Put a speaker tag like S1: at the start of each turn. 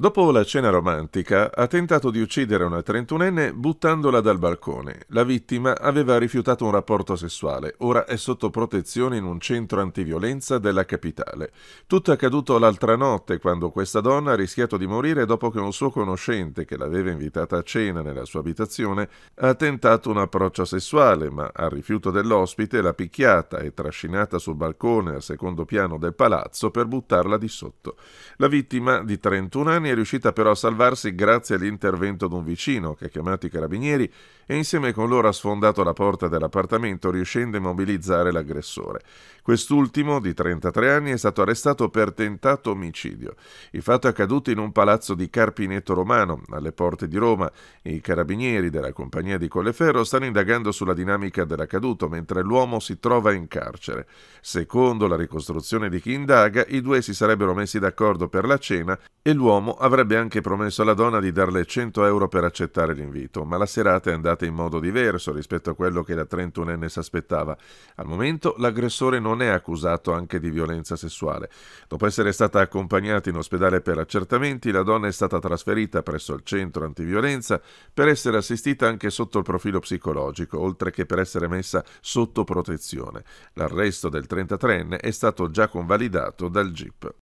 S1: Dopo la cena romantica ha tentato di uccidere una trentunenne buttandola dal balcone. La vittima aveva rifiutato un rapporto sessuale, ora è sotto protezione in un centro antiviolenza della capitale. Tutto è accaduto l'altra notte quando questa donna ha rischiato di morire dopo che un suo conoscente, che l'aveva invitata a cena nella sua abitazione, ha tentato un approccio sessuale, ma al rifiuto dell'ospite l'ha picchiata e trascinata sul balcone al secondo piano del palazzo per buttarla di sotto. La vittima di 31 anni Giovanni è riuscita però a salvarsi grazie all'intervento di un vicino che ha chiamato i carabinieri e insieme con loro ha sfondato la porta dell'appartamento riuscendo a immobilizzare l'aggressore. Quest'ultimo, di 33 anni, è stato arrestato per tentato omicidio. Il fatto è accaduto in un palazzo di Carpinetto Romano, alle porte di Roma. I carabinieri della compagnia di Colleferro stanno indagando sulla dinamica dell'accaduto mentre l'uomo si trova in carcere. Secondo la ricostruzione di chi indaga, i due si sarebbero messi d'accordo per la cena e l'uomo avrebbe anche promesso alla donna di darle 100 euro per accettare l'invito, ma la serata è andata in modo diverso rispetto a quello che la 31enne si aspettava. Al momento l'aggressore non è accusato anche di violenza sessuale. Dopo essere stata accompagnata in ospedale per accertamenti, la donna è stata trasferita presso il centro antiviolenza per essere assistita anche sotto il profilo psicologico, oltre che per essere messa sotto protezione. L'arresto del 33enne è stato già convalidato dal GIP.